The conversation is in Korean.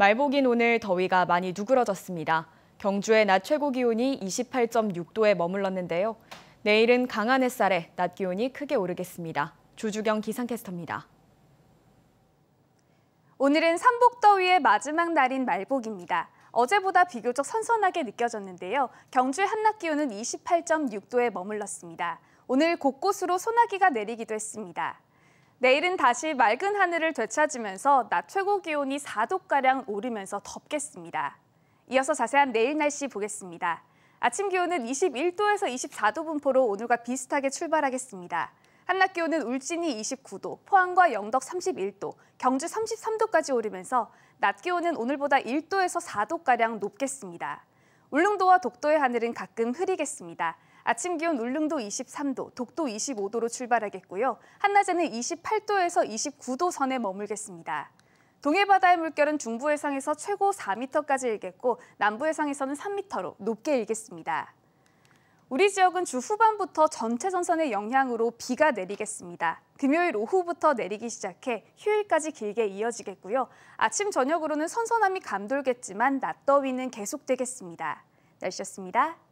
말복인 오늘 더위가 많이 누그러졌습니다. 경주의 낮 최고 기온이 28.6도에 머물렀는데요. 내일은 강한 햇살에 낮 기온이 크게 오르겠습니다. 조주경 기상캐스터입니다. 오늘은 삼복더위의 마지막 날인 말복입니다. 어제보다 비교적 선선하게 느껴졌는데요. 경주의 한낮 기온은 28.6도에 머물렀습니다. 오늘 곳곳으로 소나기가 내리기도 했습니다. 내일은 다시 맑은 하늘을 되찾으면서 낮 최고 기온이 4도가량 오르면서 덥겠습니다. 이어서 자세한 내일 날씨 보겠습니다. 아침 기온은 21도에서 24도 분포로 오늘과 비슷하게 출발하겠습니다. 한낮 기온은 울진이 29도, 포항과 영덕 31도, 경주 33도까지 오르면서 낮 기온은 오늘보다 1도에서 4도가량 높겠습니다. 울릉도와 독도의 하늘은 가끔 흐리겠습니다. 아침 기온 울릉도 23도, 독도 25도로 출발하겠고요. 한낮에는 28도에서 29도 선에 머물겠습니다. 동해 바다의 물결은 중부 해상에서 최고 4m까지 일겠고 남부 해상에서는 3m로 높게 일겠습니다. 우리 지역은 주 후반부터 전체 전선의 영향으로 비가 내리겠습니다. 금요일 오후부터 내리기 시작해 휴일까지 길게 이어지겠고요. 아침 저녁으로는 선선함이 감돌겠지만 낮더위는 계속되겠습니다. 날씨였습니다.